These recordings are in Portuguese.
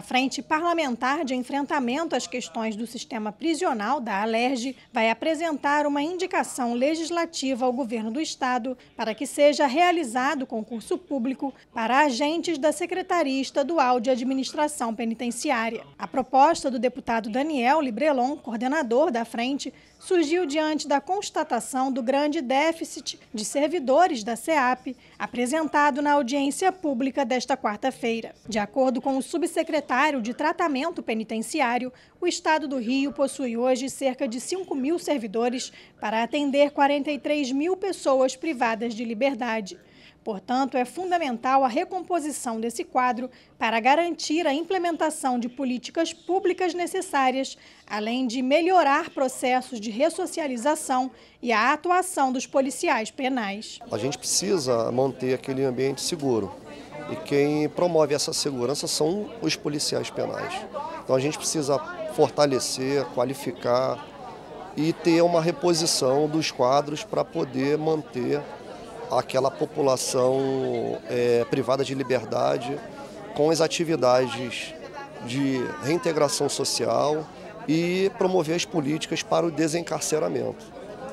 A Frente Parlamentar de Enfrentamento às Questões do Sistema Prisional da ALERJ vai apresentar uma indicação legislativa ao governo do Estado para que seja realizado concurso público para agentes da Secretaria Estadual de Administração Penitenciária. A proposta do deputado Daniel Librelon, coordenador da frente, surgiu diante da constatação do grande déficit de servidores da SEAP, apresentado na audiência pública desta quarta-feira. De acordo com o subsecretário voluntário de tratamento penitenciário, o Estado do Rio possui hoje cerca de 5 mil servidores para atender 43 mil pessoas privadas de liberdade. Portanto, é fundamental a recomposição desse quadro para garantir a implementação de políticas públicas necessárias, além de melhorar processos de ressocialização e a atuação dos policiais penais. A gente precisa manter aquele ambiente seguro. E quem promove essa segurança são os policiais penais. Então a gente precisa fortalecer, qualificar e ter uma reposição dos quadros para poder manter aquela população é, privada de liberdade com as atividades de reintegração social e promover as políticas para o desencarceramento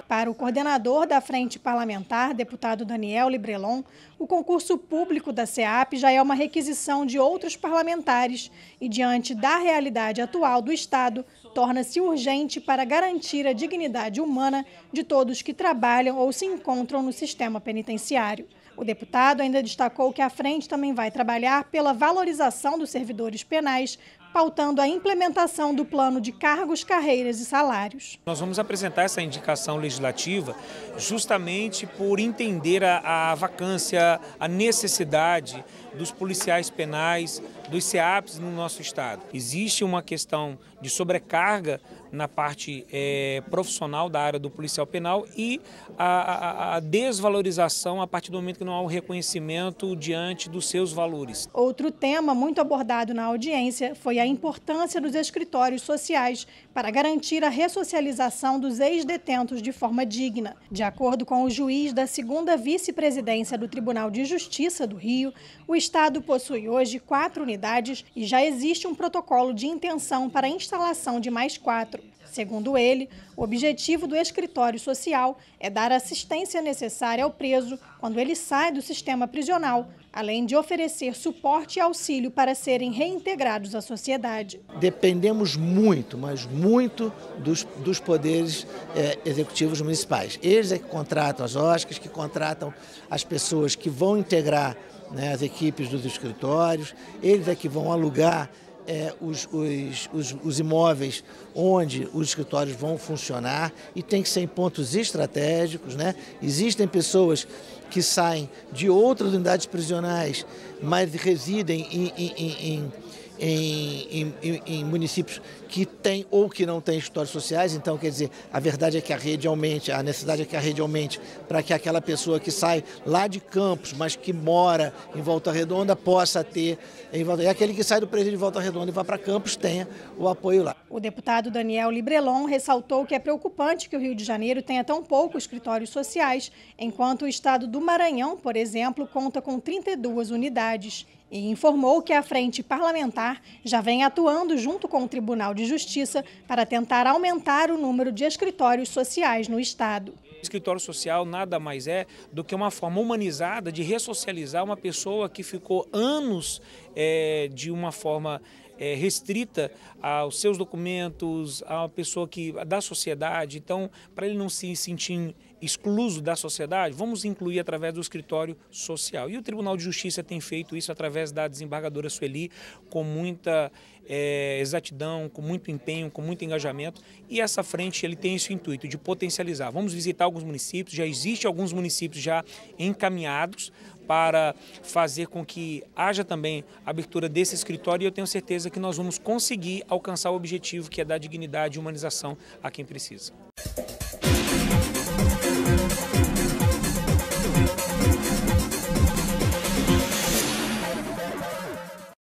para o coordenador da Frente Parlamentar, deputado Daniel Librelon, o concurso público da SEAP já é uma requisição de outros parlamentares e, diante da realidade atual do Estado, torna-se urgente para garantir a dignidade humana de todos que trabalham ou se encontram no sistema penitenciário. O deputado ainda destacou que a frente também vai trabalhar pela valorização dos servidores penais pautando a implementação do plano de cargos, carreiras e salários. Nós vamos apresentar essa indicação legislativa justamente por entender a, a vacância, a necessidade dos policiais penais, dos CEAPs no nosso Estado. Existe uma questão de sobrecarga na parte é, profissional da área do policial penal e a, a, a desvalorização a partir do momento que não há o um reconhecimento diante dos seus valores. Outro tema muito abordado na audiência foi a importância dos escritórios sociais para garantir a ressocialização dos ex-detentos de forma digna. De acordo com o juiz da segunda vice-presidência do Tribunal de Justiça do Rio, o Estado possui hoje quatro unidades e já existe um protocolo de intenção para a instalação de mais quatro. Segundo ele, o objetivo do escritório social é dar assistência necessária ao preso quando ele sai do sistema prisional, além de oferecer suporte e auxílio para serem reintegrados à sociedade. Dependemos muito, mas muito, dos, dos poderes é, executivos municipais. Eles é que contratam as OSCAS, que contratam as pessoas que vão integrar né, as equipes dos escritórios, eles é que vão alugar é, os, os, os, os, imóveis onde os escritórios vão funcionar e tem que ser em pontos estratégicos. Né? Existem pessoas que saem de outras unidades prisionais, mas residem em, em, em, em em, em, em, municípios que têm ou que não têm escritórios sociais. Então, quer dizer, a verdade é que a rede aumente, a necessidade é que a rede aumente para que aquela pessoa que sai lá de Campos, mas que mora em Volta Redonda, possa ter. Em Volta... E aquele que sai do presídio de Volta Redonda e vai para Campos tenha o apoio lá. O deputado Daniel Librelon ressaltou que é preocupante que o Rio de Janeiro tenha tão poucos escritórios sociais, enquanto o estado do Maranhão, por exemplo, conta com 32 unidades. E informou que a frente parlamentar já vem atuando junto com o Tribunal de Justiça para tentar aumentar o número de escritórios sociais no estado. Escritório social nada mais é do que uma forma humanizada de ressocializar uma pessoa que ficou anos é, de uma forma é, restrita aos seus documentos, a uma pessoa que da sociedade. Então, para ele não se sentir excluso da sociedade, vamos incluir através do escritório social. E o Tribunal de Justiça tem feito isso através da desembargadora Sueli, com muita é, exatidão, com muito empenho, com muito engajamento. E essa frente ele tem esse intuito de potencializar. Vamos visitar alguns municípios, já existe alguns municípios já encaminhados para fazer com que haja também a abertura desse escritório e eu tenho certeza que nós vamos conseguir alcançar o objetivo que é dar dignidade e humanização a quem precisa.